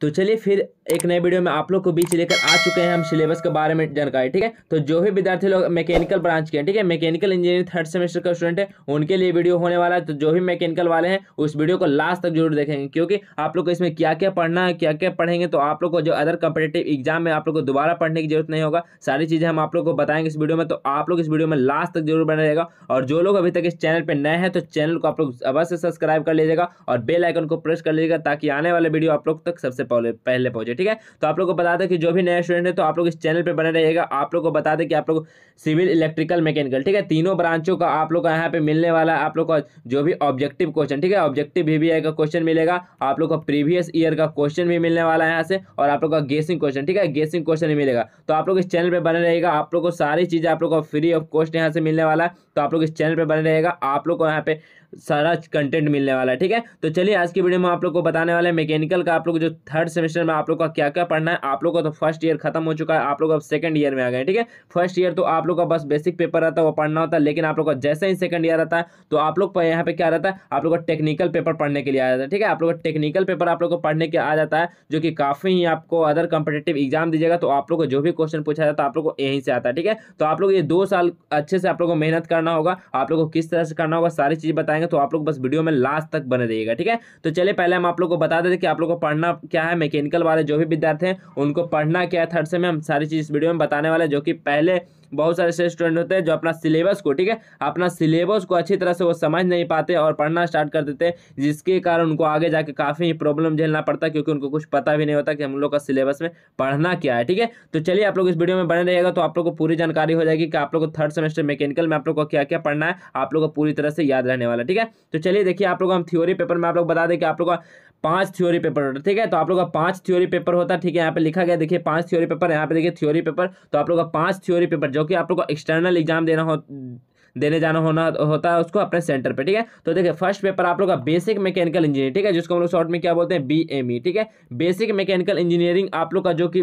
तो चलिए फिर एक नए वीडियो में आप लोग को बीच लेकर आ चुके हैं हम सिलेबस के बारे में जानकारी ठीक है तो जो भी विद्यार्थी लोग मैकेनिकल ब्रांच के हैं ठीक है मैकेनिकल इंजीनियरिंग थर्ड सेमेस्टर का स्टूडेंट है उनके लिए वीडियो होने वाला है तो जो भी मैकेनिकल वाले हैं उस वीडियो को लास्ट तक जरूर देखेंगे क्योंकि आप लोग को इसमें क्या क्या पढ़ना है क्या क्या पढ़ेंगे तो आप लोग को जो अदर कंपिटेटिव एग्जाम में आप लोग को दोबारा पढ़ने की जरूरत नहीं होगा सारी चीज़ें हम आप लोग को बताएंगे इस वीडियो में तो आप लोग इस वीडियो में लास्ट तक जरूर बने रहेगा और जो लोग अभी तक इस चैनल पर नए हैं तो चैनल को आप लोग अवश्य सब्सक्राइब कर लीजिएगा और बेल आइकन को प्रेस कर लीजिएगा ताकि आने वाले वीडियो आप लोग तक सबसे पहले पहले पहुंचे ठीक है तो आप लोग को बता दें कि जो भी नया स्टूडेंट है तो आप लोग इस चैनल पर बने रहिएगा आप लोग को बता दें कि आप लोग सिविल इलेक्ट्रिकल मैकेनिकल ठीक है तीनों ब्रांचों का आप लोग का यहाँ पे मिलने वाला है आप लोग का जो भी ऑब्जेक्टिव क्वेश्चन ठीक है ऑब्जेक्टिव भी वीवीआई का क्वेश्चन मिलेगा आप लोग का प्रीवियस ईयर का क्वेश्चन भी मिलने वाला है यहाँ से और आप लोग का गेसिंग क्वेश्चन ठीक है गेसिंग क्वेश्चन भी मिलेगा तो आप लोग इस चैनल पर बने रहेगा आप लोग को सारी चीज़ें आप लोग को फ्री ऑफ कॉस्ट यहाँ से मिलने वाला है तो आप लोग इस चैनल पर बने रहेगा आप लोग को यहाँ पे सारा कंटेंट मिलने वाला है ठीक है तो चलिए आज की वीडियो में आप लोग को बताने वाले मैकेनिकल का आप लोग जो थर्ड थर्ड सेमेस्टर में आप लोग का क्या क्या पढ़ना है आप लोग का तो फर्स्ट ईयर खत्म हो चुका है आप लोग अब सेकंड ईयर में आ गए ठीक है फर्स्ट ईयर तो आप लोग का बस बेसिक पेपर रहता है वो पढ़ना होता है लेकिन आप लोग का जैसे ही सेकंड ईयर आता है तो आप लोग यहाँ पे क्या रहता है आप लोग का टेक्निकल पेपर पढ़ने के लिए आ जाता है ठीक है आप लोग का टेक्निकल पेपर आप लोग को पढ़ने के आ जाता है जो कि काफ़ी ही आपको अदर कंपिटेटिव एग्जाम दीजिएगा तो आप लोग को जो भी क्वेश्चन पूछा जाता है आप लोग को यहीं से आता है ठीक है तो आप लोग ये दो साल अच्छे से आप लोग को मेहनत करना होगा आप लोग को किस तरह से करना होगा सारी चीज़ बताएंगे तो आप लोग बस वीडियो में लास्ट तक बने रहिएगा ठीक है तो चलिए पहले हम आप लोग को बता देते कि आप लोग को पढ़ना क्या है मैकेनिकल वाले जो भी विद्यार्थी हैं उनको पढ़ना क्या है थर्ड से में हम सारी चीज़ इस वीडियो में बताने वाले जो कि पहले बहुत सारे ऐसे स्टूडेंट होते हैं जो अपना सिलेबस को ठीक है अपना सिलेबस को अच्छी तरह से वो समझ नहीं पाते और पढ़ना स्टार्ट कर देते हैं जिसके कारण उनको आगे जाके काफ़ी प्रॉब्लम झेलना पड़ता है क्योंकि उनको कुछ पता भी नहीं होता कि हम लोग का सिलेबस में पढ़ना क्या है ठीक है तो चलिए आप लोग इस वीडियो में बने रहिएगा तो आप लोग को पूरी जानकारी हो जाएगी कि आप लोग को थर्ड सेमेस्टर मैकेनिकल में आप लोग को क्या क्या पढ़ना है आप लोग को पूरी तरह से याद रहने वाला ठीक है तो चलिए देखिए आप लोग हम थ्योरी पेपर में आप लोग बता दें कि आप लोग का पांच थ्योरी पेपर होता ठीक है तो आप लोग का पांच थ्योरी पेपर होता है ठीक है यहाँ पे लिखा गया देखिए पांच थ्योरी पेपर यहाँ पे देखिए थ्योरी पेपर तो आप लोग का पांच थ्योरी पेपर जो कि आप लोग को एक्सटर्नल एग्जाम देना हो देने जाना होना होता है उसको अपने सेंटर पे ठीक है तो देखिए फर्स्ट पेपर आप लोग का बेसिक मैकेनिकल इंजीनियरिंग ठीक है जिसको हम लोग शॉर्ट में क्या बोलते हैं बी e, ठीक है बेसिक मैकेनिकल इंजीनियरिंग आप लोग का जो कि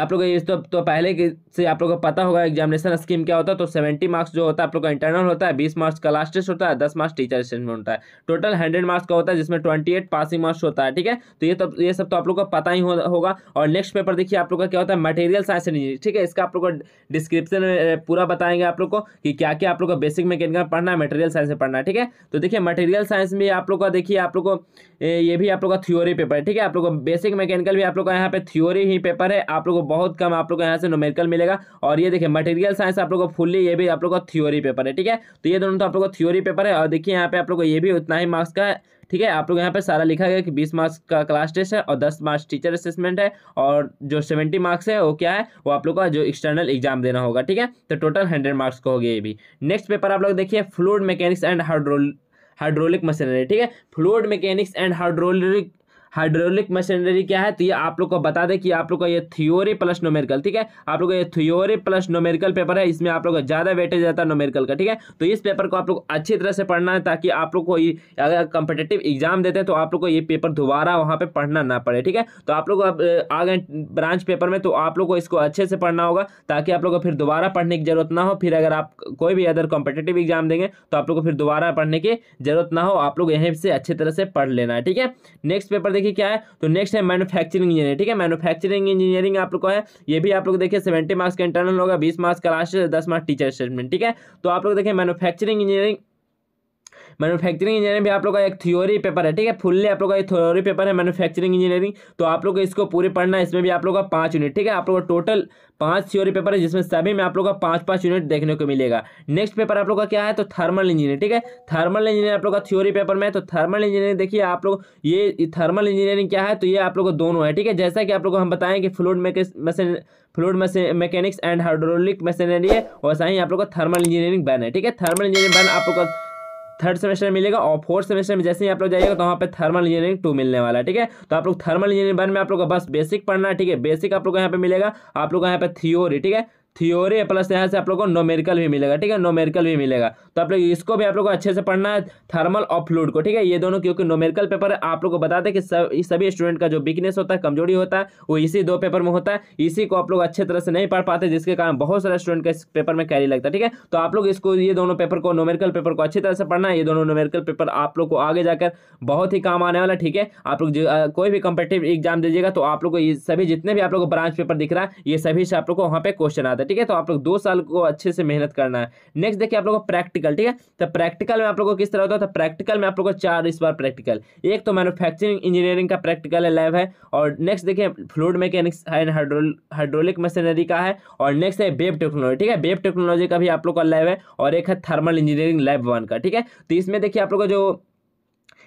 आप लोग ये तो तो पहले से आप लोगों को पता होगा एग्जामिनेशन स्कीम क्या होता है तो सेवेंटी मार्क्स जो होता है आप लोग का इंटरनल होता है बीस मार्क्स का लास्ट टेस्ट होता है दस मार्क्स टीचर असेसमेंट होता है टोटल हंड्रेड मार्क्स का होता है जिसमें ट्वेंटी एट पासिंग मार्क्स होता है ठीक है तो ये तो ये सब तो आप लोग को पता ही हो, होगा और नेक्स्ट पेपर देखिए आप लोग का क्या होता है मटेरियल साइंस एंड इंजीनियरिंग ठीक है इसका आप लोग को डिस्क्रिप्शन में पूरा बताएंगे आप लोग को कि क्या क्या आप लोग का बेसिक मैकेनिकल पढ़ना है मटेरियल साइंस में पढ़ना है ठीक है तो देखिए मटेरियल साइंस में आप लोग का देखिए आप लोग को ये भी आप लोग का थ्योरी पेपर है ठीक है आप लोग का बेसिक मैकेनिकल भी आप लोग का यहाँ पे थ्योरी ही पेपर है आप लोग को बहुत कम आप लोग को यहाँ से नोमेरिकल मिलेगा और ये देखिए मटेरियल साइंस आप लोग को फुल्ली ये भी आप लोग का थ्योरी पेपर है ठीक है तो ये दोनों तो आप लोग का थ्योरी पेपर है और देखिए यहाँ पे आप लोग को ये भी उतना ही मार्क्स का है ठीक है आप लोग यहाँ पे सारा लिखा गया कि बीस मार्क्स का क्लास टेस्ट है और दस मार्क्स टीचर असेसमेंट है और जो सेवेंटी मार्क्स है वो क्या है वो आप लोग का जो एक्सटर्नल एग्जाम देना होगा ठीक है तो टोटल हंड्रेड मार्क्स का हो गया ये भी नेक्स्ट पेपर आप लोग देखिए fluid mechanics and hydro hydraulic machinery ठीक है fluid mechanics and hydraulic hydraulic machinery क्या है तो ये आप लोग को बता दें कि आप लोग का ये थ्योरी प्लस नोमेरिकल ठीक है आप लोग का ये थ्योरी प्लस नोमेरिकल पेपर है इसमें आप लोग का ज़्यादा वेटेज जाता है नोमेरिकल का ठीक है तो इस पेपर को आप लोग अच्छी तरह से पढ़ना है ताकि आप लोग को अगर कंपिटेटिव एग्जाम देते हैं तो आप लोग को ये पेपर दोबारा वहाँ पर पढ़ना ना पड़े ठीक है तो आप लोग आ गए ब्रांच पेपर में तो आप लोग को इसको अच्छे से पढ़ना होगा ताकि आप लोग को फिर दोबारा पढ़ने की जरूरत ना हो फिर अगर आप कोई भी अदर कॉम्पिटेटिव एग्जाम देंगे तो आप लोग को फिर दोबारा पढ़ने की जरूरत ना हो आप लोग यहीं से अच्छी तरह से पढ़ लेना है ठीक है नेक्स्ट पेपर देखिए क्या है तो नेक्स्ट है मैनुफैक्चरिंग इंजीनियरिंग ठीक है मैनुफैक्चरिंग इंजीनियरिंग आप लोग को है ये भी आप लोग देखिए सेवेंटी मार्क्स का इंटरनल होगा बीस मार्क्स का लास्ट दस मार्क्स टीचर स्टेटमेंट ठीक है तो आप लोग देखिए मैनुफैक्चरिंग इंजीनियरिंग मैनुफैक्चरिंग इंजीनियरिंग भी आप लोग का एक थ्योरी पेपर है ठीक है फुल्ली आप लोग का एक थ्योरी पेपर है मैनुफैक्चरिंग इंजीनियरिंग तो आप लोग को इसको पूरे पढ़ना है इसमें भी आप लोग का पाँच यूनिट ठीक है आप लोग का टोटल पाँच थ्योरी पेपर है जिसमें सभी में आप लोग का पाँच पाँच यूनिट देखने को मिलेगा नेक्स्ट पेपर आप लोग का क्या है तो थर्मल इंजीनियर ठीक है थर्मल इंजीनियर आप लोग का थ्योरी पेपर में है तो थर्मल इंजीनियरिंग देखिए आप लोग ये थर्मल इंजीनियरिंग क्या है तो ये आप लोग को दोनों है ठीक है जैसा कि आप लोग को हम बताएं कि fluid machine fluid mechanics and hydraulic machinery है वैसा ही आप लोग का थर्मल इंजीनियरिंग बैन है ठीक है थर्मल इंजीनियरिंग बैन आप लोग का थर्ड सेमेस्टर मिलेगा और फोर्थ सेमेस्टर में जैसे ही आप लोग जाइएगा तो वहाँ पे थर्मल इंजीनियरिंग टू मिलने वाला है ठीक है तो आप लोग थर्मल इंजीनियरिंग वन में आप लोग का बस बेसिक पढ़ना है ठीक है बेसिक आप लोग को यहाँ पे मिलेगा आप लोग को यहाँ पे थियोरी ठीक है थियोरी प्लस यहाँ से आप लोग को नोमेरिकल भी मिलेगा ठीक है नोमेरिकल भी मिलेगा तो आप लोग इसको भी आप लोग को अच्छे से पढ़ना है थर्मल और फ्लूड को ठीक है ये दोनों क्योंकि नोमेरिकल पेपर आप लोग को बता दें कि सब सभी स्टूडेंट का जो वीकनेस होता है कमजोरी होता है वो इसी दो पेपर में होता है इसी को आप लोग अच्छे तरह से नहीं पढ़ पाते जिसके कारण बहुत सारे स्टूडेंट का इस पेपर में कैरी लगता है ठीक है तो आप लोग इसको ये दोनों पेपर को नोमेरिकल पेपर को अच्छी तरह से पढ़ना है ये दोनों नोमेरिकल पेपर आप लोग को आगे जाकर बहुत ही काम आने वाला ठीक है आप लोग कोई भी कम्पिटेटिव एग्जाम दीजिएगा तो आप लोग को सभी जितने भी आप लोग को ब्रांच पेपर दिख रहा है ये सभी से आप लोग को वहाँ पे क्वेश्चन आता है है ठीक है तो आप लोग दो साल को अच्छे से मेहनत करना है नेक्स्ट देखिए आप लोगों को प्रैक्टिकल ठीक है तो प्रैक्टिकल में आप लोगों को किस तरह होता है तो प्रैक्टिकल में आप लोगों को चार इस बार प्रैक्टिकल एक तो मैनुफैक्चरिंग इंजीनियरिंग का प्रैक्टिकल है लैब है और नेक्स्ट देखिए fluid mechanics and hydraulic machinery का है और नेक्स्ट है बेब टेक्नोलॉजी ठीक है बेब टेक्नोलॉजी का भी आप लोग का लैब है और एक है थर्मल इंजीनियरिंग लैब वन का ठीक है तो इसमें देखिए आप लोग का जो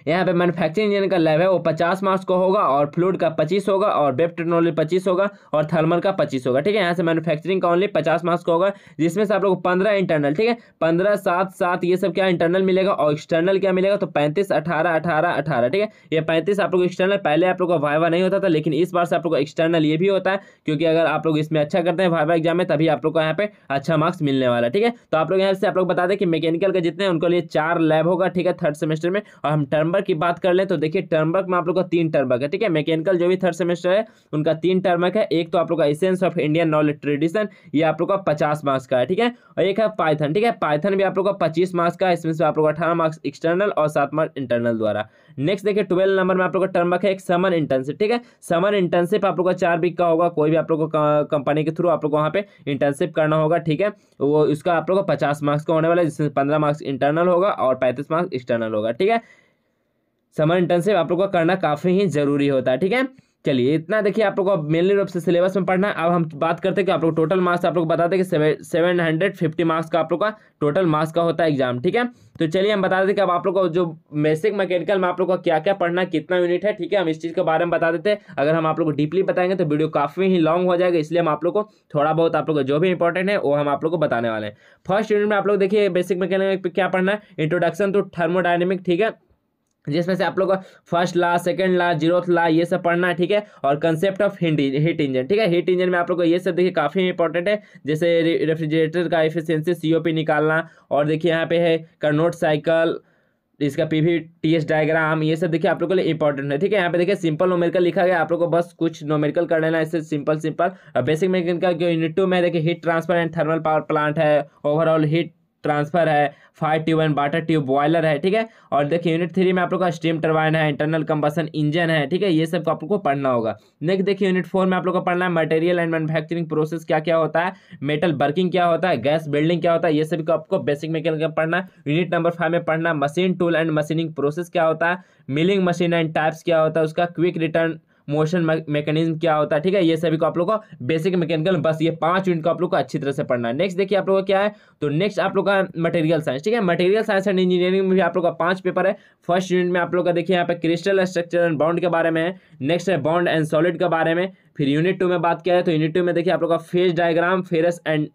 यहाँ पे मैनुफैक्चरिंग इंजन का लैब है वो पचास मार्क्स को होगा और फ्लूड का पच्चीस होगा और बेब टेक्नोलॉजी पच्चीस होगा और थर्मल का पच्चीस होगा ठीक है यहाँ से मैनुफैक्चरिंग का ओनली पचास मार्क्स का होगा जिसमें से आप लोग पंद्रह इंटरनल ठीक है पंद्रह सात सात ये सब क्या इंटरनल मिलेगा और एक्सटर्नल क्या मिलेगा तो पैंतीस अठारह अठारह अठारह ठीक है ये पैंतीस आप लोग एक्सटर्नल पहले आप लोग का वाइवा नहीं होता था लेकिन इस बार से आप लोग एक्सटर्नल ये भी होता है क्योंकि अगर आप लोग इसमें अच्छा करते हैं वाइवा एग्जाम में तभी आप लोग को यहाँ पे अच्छा मार्क्स मिलने वाला ठीक है तो आप लोग यहाँ से आप लोग बता दें कि मैकेनिकल का जितने उनके लिए चार लैब होगा ठीक है थर्ड सेमेस्टर में और हम टर्म टर्मवर्क की बात कर ले तो देखिए टर्मवर्क में आप लोग का तीन टर्मवर्क है ठीक है मैकेनिकल जो भी थर्ड सेमेस्टर है उनका तीन टर्मवर्क है एक तो आप लोग का essence of Indian knowledge tradition ये आप लोग का पचास मार्क्स का है ठीक है और एक है पाइथन ठीक है पाइथन भी आप लोग का पच्चीस मार्क्स का इसमें से आप लोग अठारह मार्क्स एक्सटर्नल और सात मार्क्स इंटरनल द्वारा नेक्स्ट देखिए ट्वेल्व नंबर में आप लोग का टर्मवर्क है एक समर इंटर्नशिप ठीक है समर इंटर्नशिप आप लोग का चार वीक का होगा कोई भी आप लोग को कंपनी के थ्रू आप लोग को वहाँ पे इंटर्नशिप करना होगा ठीक है वो उसका आप लोग का पचास मार्क्स का होने वाला है जिसमें पंद्रह मार्क्स इंटरनल होगा और पैंतीस मार्क्स एक्सटर्नल होगा ठीक है समर इंटर्नशिप आप लोग का करना काफ़ी ही जरूरी होता है ठीक है चलिए इतना देखिए आप लोग को मेनली रूप से सिलेबस में पढ़ना है अब हम बात करते हैं कि आप लोग टोटल मार्क्स आप लोग बताते हैं कि सेवन हंड्रेड फिफ्टी मार्क्स का आप लोग का टोटल मार्क्स का होता है एग्जाम ठीक है तो चलिए हम बता देते कि अब आप लोग को जो बेसिक मैकेनिकल में आप लोग का क्या क्या पढ़ना कितना यूनिट है ठीक है हम इस चीज़ के बारे में बता देते हैं अगर हम आप लोग को डीपली बताएंगे तो वीडियो काफ़ी ही लॉन्ग हो जाएगा इसलिए हम आप लोग को थोड़ा बहुत आप लोग को जो भी इंपॉर्टेंट है वो हम आप लोग को बताने वाले हैं फर्स्ट यूनिट में आप लोग देखिए बेसिक मैकेनिक क्या पढ़ना है इंट्रोडक्शन टू थर्मोडाइनमिक ठीक है जिसमें से आप लोग first law second law zeroth law ये सब पढ़ना है ठीक है और concept of hind heat engine ठीक है हीट इंजन में आप लोग को ये सब देखिए काफ़ी इंपॉर्टेंट है जैसे रेफ्रिजरेटर का एफिशिएंसी सीओपी निकालना और देखिए यहाँ पे है कर्नोट साइकिल इसका P V T S diagram ये सब देखिए आप लोग के लिए इंपॉर्टेंट है ठीक है यहाँ पे देखिए सिंपल नोमेरिकल लिखा गया आप लोग को बस कुछ नोमेरिकल कर लेना इससे सिंपल सिंपल बेसिक जो यूनिट टू में देखिए heat transfer and thermal power plant है ओवरऑल हीट ट्रांसफर है fire tube and water tube boiler है ठीक है और देखिए यूनिट थ्री में आप लोग का स्टीम टर्बाइन है इंटरनल कंबसन इंजन है ठीक है ये सब आप लोग को पढ़ना होगा नेक्स्ट देखिए यूनिट फोर में आप लोग को पढ़ना है मटेरियल एंड मैनुफैक्चरिंग प्रोसेस क्या क्या होता है मेटल वर्किंग क्या होता है गैस बिल्डिंग क्या होता है ये सभी को आपको बेसिक मैकेनिकल पढ़ना है यूनिट नंबर फाइव में पढ़ना machine tool and machining process क्या होता है मिलिंग मशीन एंड टाइप्स क्या होता है उसका क्विक रिटर्न मोशन मैकेनिज्म क्या होता है ठीक है ये सभी को आप लोग का बेसिक मैकेनिकल बस ये पांच यूनिट को आप लोग को अच्छी तरह से पढ़ना है नेक्स्ट तो तो देखिए आप लोगों का क्या है तो नेक्स्ट आप लोग का मटेरियल साइंस ठीक है मटेरियल साइंस एंड इंजीनियरिंग में भी आप लोग का पांच पेपर है फर्स्ट यूनिट में आप लोग का देखिए यहाँ पे क्रिस्टल स्ट्रक्चर एंड बाउंड के बारे में नेक्स्ट है बाउंड एंड सॉलिड के बारे में फिर यूनिट टू में बात किया है तो यूनिट टू में देखिए आप लोग का phase diagram ferrous and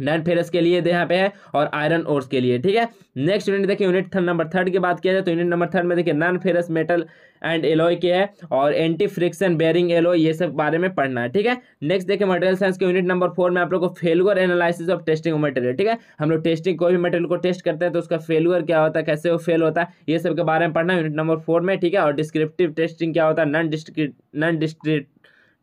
non ferrous के लिए यहाँ पे है और आयरन ओर्स के लिए ठीक है नेक्स्ट यूनिट देखिए यूनिट थर्ड नंबर थर्ड की बात किया जाए तो यूनिट नंबर थर्ड में देखिए non ferrous metal and alloy के है और एंटी फ्रिक्शन बेरिंग एलोय ये सब बारे में पढ़ना है ठीक है नेक्स्ट देखिए मटेरियल साइंस के यूनिट नंबर फोर में आप लोग को failure analysis of testing material ठीक है हम लोग टेस्टिंग कोई भी मटेरियल को टेस्ट करते हैं तो उसका फेलुअर क्या होता है कैसे वो फेल होता है ये सब के बारे में पढ़ना यूनिट नंबर फोर में ठीक है और डिस्क्रिप्टिव टेस्टिंग क्या होता है non descrip non district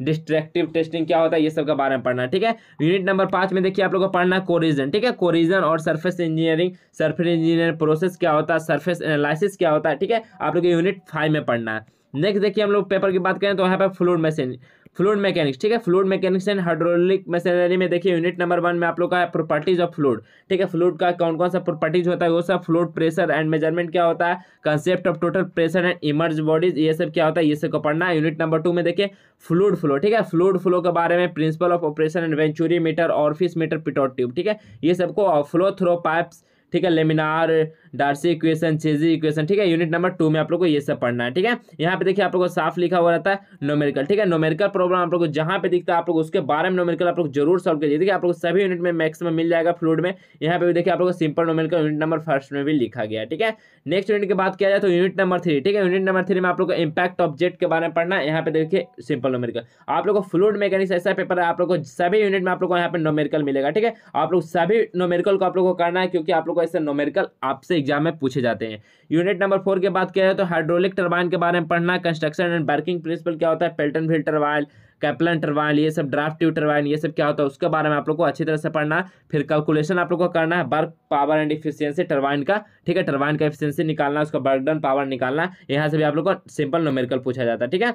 destructive testing क्या होता है ये सब के बारे में पढ़ना ठीक है यूनिट नंबर पाँच में देखिए आप लोगों को पढ़ना कोरिजन ठीक है कोरिजन और surface engineering surface engineering process क्या होता है सर्फेस एनालिसिस क्या होता है ठीक है आप लोग यूनिट फाइव में पढ़ना है नेक्स्ट देखिए हम लोग पेपर की बात करें तो यहाँ पर फ्लूड मशीन फ्लूड मैकेनिक्स ठीक है fluid mechanics and hydraulic machinery में देखिए यूनिट नंबर वन में आप लोग का प्रॉपर्टीज ऑफ फ्लूड ठीक है फ्लूड का कौन कौन सा प्रॉपर्टीज होता है वो सब फ्लूड प्रेशर एंड मेजरमेंट क्या होता है concept of total pressure and immerse bodies ये सब क्या होता है ये सब को पढ़ना है यूनिट नंबर टू में देखिए फ्लूड फ्लो ठीक है फ्लूड फ्लो के बारे में principle of operation and venturi meter orifice meter pitot tube ठीक है ये सबको फ्लो थ्रो पाइप्स ठीक है laminar Darcy equation Chezy equation ठीक है यूनिट नंबर टू में आप लोग को ये सब पढ़ना है ठीक है यहाँ पे देखिए आप लोग को साफ लिखा हुआ रहता है नोमेरिकल ठीक है नोमेरिकल प्रॉब्लम आप लोग को जहाँ पे दिखता है आप लोग उसके बारे में नोमेरिकल आप लोग जरूर सॉल्व करिए देखिए आप लोग सभी यूनिट में मैक्सिमम मिल जाएगा फ्लूड में यहाँ पे भी देखिए आप लोग को simple numerical unit number first में भी लिखा गया ठीक है नेक्स्ट यूनिट की बात किया जाए तो यूनिट नंबर थ्री ठीक है यूनिट नंबर थ्री में आप लोग को इंपैक्ट ऑब्जेक्ट के बारे में पढ़ना है यहाँ पे देखिए सिंपल नोमेरिकल आप लोग को फ्लूड मैकेनिक्स ऐसा पेपर है आप लोग को सभी यूनिट में आप लोग को यहाँ पे नोमेरिकल मिलेगा ठीक है आप लोग सभी नोमेरिकल को आप लोग को करना है क्योंकि आप लोग को क्वेश्चन नोमेरिकल आपसे एग्जाम में पूछे जाते हैं यूनिट नंबर फोर की बात किया जाए तो हाइड्रोलिक टर्बाइन के बारे में पढ़ना कंस्ट्रक्शन एंड वर्किंग प्रिंसिपल क्या होता है Pelton field turbine Kaplan turbine ये सब ड्राफ्ट ट्यूब टर्बाइन ये सब क्या होता है उसके बारे में आप लोग को अच्छी तरह से पढ़ना फिर कैलकुलेशन आप लोग को करना है work power and efficiency turbine का ठीक है टर्बाइन का एफिशियंसी निकालना उसका बर्कडन पावर निकालना यहाँ से भी आप लोग को सिंपल नोमेरिकल पूछा जाता है ठीक है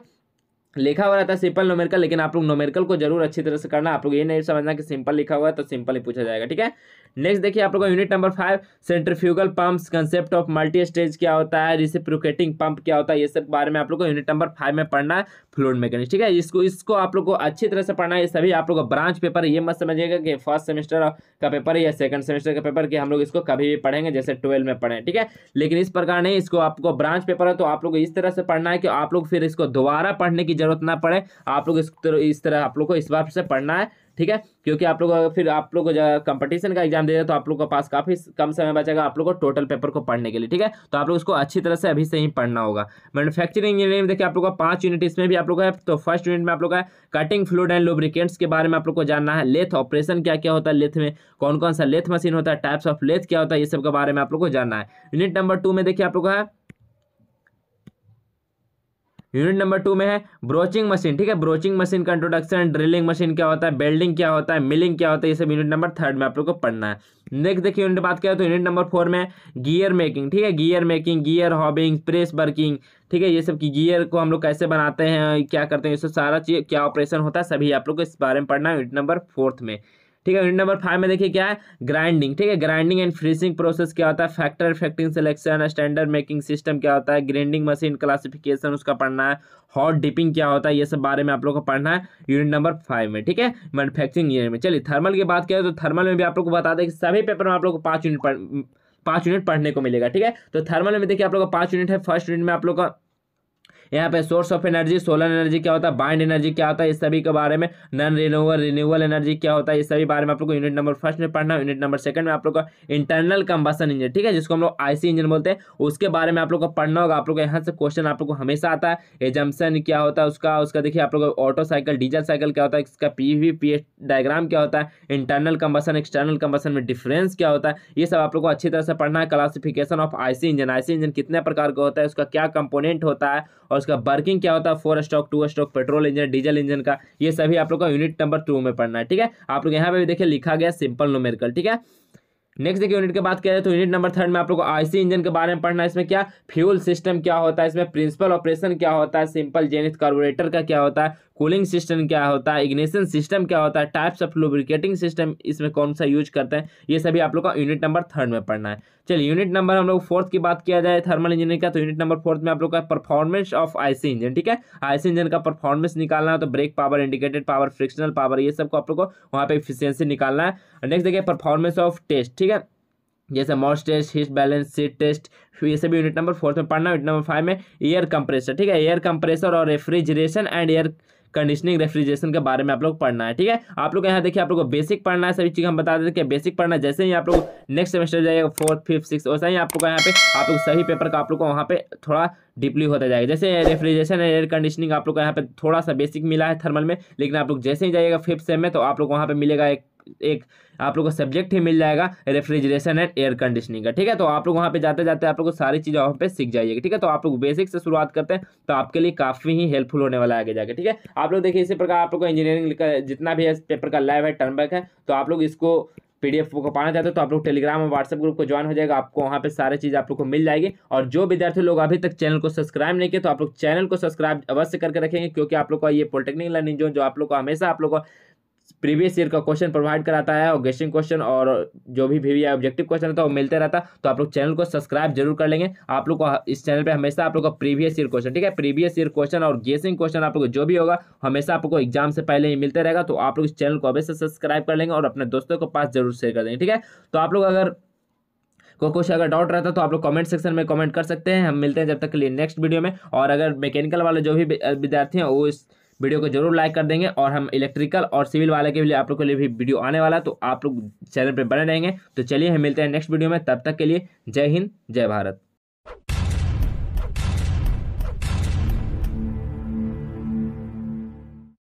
लिखा हुआ रहता है सिंपल नोमेरिकल लेकिन आप लोग नोमेरिकल को जरूर अच्छी तरह से करना आप लोग ये नहीं समझना कि सिंपल लिखा हुआ है तो सिंपल ही पूछा जाएगा ठीक है नेक्स्ट देखिए आप लोग का unit number five centrifugal pumps concept of multi stage क्या होता है रिसिप्रोकेटिंग पंप क्या होता है ये सब बारे में आप लोग को यूनिट नंबर फाइव में पढ़ना है फ्लूड मैकेनिक ठीक है इसको इसको आप लोग को अच्छी तरह से पढ़ना है ये सभी आप लोग का ब्रांच पेपर ये मत समझिएगा कि फर्स्ट सेमेस्टर का पेपर है या सेकंड सेमेस्टर का पेपर कि हम लोग इसको कभी भी पढ़ेंगे जैसे ट्वेल्व में पढ़ें ठीक है लेकिन इस प्रकार नहीं इसको आपको ब्रांच पेपर है तो आप लोग इस तरह से पढ़ना है कि आप लोग फिर इसको दोबारा पढ़ने की जरूरत ना पड़े आप लोग इस तरह इस तरह आप लोग को इस बार से पढ़ना है ठीक है क्योंकि आप लोग फिर आप लोग कंपटीशन का एग्जाम दे रहे तो आप लोग के पास काफ़ी कम समय बचेगा आप लोग को टोटल पेपर को पढ़ने के लिए ठीक है तो आप लोग इसको अच्छी तरह से अभी से ही पढ़ना होगा मैनुफैक्चरिंग इंजीनियरिंग देखिए आप लोग का पांच यूनिट इसमें भी आप लोग है तो फर्स्ट यूनिट में आप लोग का कटिंग फ्लूड एंड लुब्रिकेट्स के बारे में आप लोग को जानना है लेथ ऑपरेशन क्या क्या होता है लेथ में कौन कौन सा लेथ मशीन होता है टाइप्स ऑफ लेथ क्या होता है ये सब के बारे में आप लोग को जानना है यूनिट नंबर टू में देखिए आप लोग का यूनिट नंबर टू में है ब्रोचिंग मशीन ठीक है ब्रोचिंग मशीन का इंट्रोडक्शन ड्रिलिंग मशीन क्या होता है बेल्डिंग क्या होता है मिलिंग क्या होता है ये सब यूनिट नंबर थर्ड में आप लोग को पढ़ना है नेक्स्ट देखिए यूनिट बात करें तो यूनिट नंबर फोर में गियर मेकिंग ठीक है gear making gear hobbing press working ठीक है ये सब की गियर को हम लोग कैसे बनाते हैं क्या करते हैं ये सब सारा चीज़ क्या ऑपरेशन होता है सभी आप लोग को इस बारे में पढ़ना है यूनिट नंबर फोर्थ में ठीक है यूनिट नंबर फाइव में देखिए क्या है ग्राइंडिंग ठीक है ग्राइंडिंग एंड फ्रीजिंग प्रोसेस क्या होता है factor facting selection standard making system क्या होता है ग्राइंडिंग मशीन क्लासिफिकेशन उसका पढ़ना है हॉट डिपिंग क्या होता है ये सब बारे में आप लोग को पढ़ना है यूनिट नंबर फाइव में ठीक है मैनुफैक्चरिंग ईयर में चलिए थर्मल की बात करें तो थर्मल में भी आप लोग को बता दें कि सभी पेपर में आप लोग को पाँच यूनिट पाँच यूनिट पढ़ने को मिलेगा ठीक है तो थर्मल में देखिए आप लोग का पाँच यूनिट है फर्स्ट यूनिट में आप लोग का यहाँ पे source of energy solar energy क्या होता है बाइंड एनर्जी क्या होता है इस सभी के बारे में नॉन रिन्यूएबल रिन्यूएबल एनर्जी क्या होता है इस सभी बारे में आप लोग को यूनिट नंबर फर्स्ट में पढ़ना यूनिट नंबर सेकंड में आप लोग का इंटरनल कंबसन इंजन ठीक है जिसको हम लोग आईसी इंजन बोलते हैं उसके बारे में आप लोग को पढ़ना होगा आप लोग को यहाँ से क्वेश्चन आप लोग को हमेशा आता है एजम्पन क्या होता है उसका उसका देखिए आप लोग ऑटो साइकिल डीजल साइकिल क्या होता है इसका P V P H diagram क्या होता है इंटरनल कंबसन एक्सटर्नल कंबसन में डिफरेंस क्या होता है ये सब आप लोग को अच्छी तरह से पढ़ना है classification of IC engine IC engine कितने प्रकार का होता है उसका क्या कंपोनेंट होता है और और उसका वर्किंग क्या होता है four stroke two stroke petrol engine diesel engine का ये सभी आप लोग का यूनिट नंबर टू में पढ़ना है ठीक है आप लोग यहाँ पे भी देखिए लिखा गया सिंपल नोमेरिकल ठीक है नेक्स्ट देखिए यूनिट के बात करें तो यूनिट नंबर थर्ड में आप लोग को आईसी इंजन के बारे में पढ़ना है इसमें क्या फ्यूल सिस्टम क्या होता है इसमें प्रिंसिपल ऑपरेशन क्या होता है सिंपल जेनिथ कार्बोरेटर का क्या होता है कूलिंग सिस्टम क्या होता है इग्निशन सिस्टम क्या होता है टाइप्स ऑफ लुब्रिकेटिंग सिस्टम इसमें कौन सा यूज करते हैं ये सभी आप लोग का यूनिट नंबर थर्ड में पढ़ना है चलिए यूनिट नंबर हम लोग फोर्थ की बात किया जाए थर्मल इंजीनियर का तो यूनिट नंबर फोर्थ में आप लोग का परफॉर्मेंस ऑफ आईसी इंजन ठीक है आईसी इंजन का परफॉर्मेंस निकालना है तो brake power indicated power frictional power ये सबको आप लोग को वहाँ पे इफिशियंसी निकालना है नेक्स्ट देखिए परफॉर्मेंस ऑफ टेस्ट ठीक है जैसे morse test heat balance sheet test ये सभी यूनिट नंबर फोर्थ में पढ़ना यूनिट नंबर फाइव में एयर कंप्रेसर ठीक है एयर कंप्रेसर और refrigeration and air conditioning refrigeration के बारे में आप लोग पढ़ना है ठीक है आप लोग यहाँ देखिए आप लोग को बेसिक पढ़ना है सभी चीज़ हम बता देते हैं बेसिक पढ़ना है जैसे ही आप लोग नेक्स्ट सेमेस्टर जाएगा फोर्थ फिफ्थ सिक्स वैसे ही आप लोग यहाँ पे आप लोग सभी पेपर का आप लोग को वहाँ पे थोड़ा डीपली होता जाएगा जैसे रेफ्रिजरेशन एयर कंडीशनिंग आप लोग को यहाँ पे थोड़ा सा बेसिक मिला है थर्मल में लेकिन आप लोग जैसे ही जाइएगा फिफ्थ सेम में तो आप लोग वहाँ पे मिलेगा एक एक आप लोग को सब्जेक्ट ही मिल जाएगा रेफ्रिजरेशन एंड एयर कंडीशनिंग का ठीक है तो आप लोग वहाँ पे जाते जाते आप लोग को सारी चीज़ वहाँ पे सीख जाइएगा ठीक है तो आप लोग बेसिक से शुरुआत करते हैं तो आपके लिए काफ़ी ही हेल्पफुल होने वाला है आगे जाकर ठीक है आप लोग देखिए इसी प्रकार आप लोग को इंजीनियरिंग का जितना भी है पेपर का लाइव है टर्न बैक है तो आप लोग इसको पीडीएफ को पाना चाहते हो तो आप लोग टेलीग्राम और व्हाट्सएप ग्रुप को ज्वाइन हो जाएगा आपको वहाँ पे सारे चीज़ आप लोग को मिल जाएगी और जो विद्यार्थी लोग अभी तक चैनल को सब्सक्राइब नहीं किए तो आप लोग चैनल को सब्सक्राइब अवश्य करके रखेंगे क्योंकि आप लोग का ये पॉलिटेक्निक लर्निंग जो जो आप लोग को हमेशा आप लोग को प्रीवियस ईयर का क्वेश्चन प्रोवाइड कराता है और गेस्टिंग क्वेश्चन और जो भी वी ऑब्जेक्टिव क्वेश्चन रहता है वो मिलते रहता तो आप लोग चैनल को सब्सक्राइब जरूर कर लेंगे आप लोग को इस चैनल पे हमेशा आप लोग का प्रीवियस ईयर क्वेश्चन ठीक है प्रीवियस ईयर क्वेश्चन और गेसिंग क्वेश्चन आप लोग जो भी होगा हमेशा आपको एग्जाम से पहले ही मिलते रहेगा तो आप लोग इस चैनल को अवश्य सब्सक्राइब कर लेंगे और अपने दोस्तों के पास जरूर शेयर कर देंगे ठीक है तो आप लोग अगर को कुछ अगर डाउट रहता तो आप लोग कमेंट सेक्शन में कमेंट कर सकते हैं हम मिलते हैं जब तक के लिए नेक्स्ट वीडियो में और अगर मैकेनिकल वाले जो भी विद्यार्थी हैं वो इस वीडियो को जरूर लाइक कर देंगे और हम इलेक्ट्रिकल और सिविल वाले के लिए आप लोग के लिए भी वीडियो आने वाला तो आप लोग चैनल पर बने रहेंगे तो चलिए हम मिलते हैं नेक्स्ट वीडियो में तब तक के लिए जय हिंद जय भारत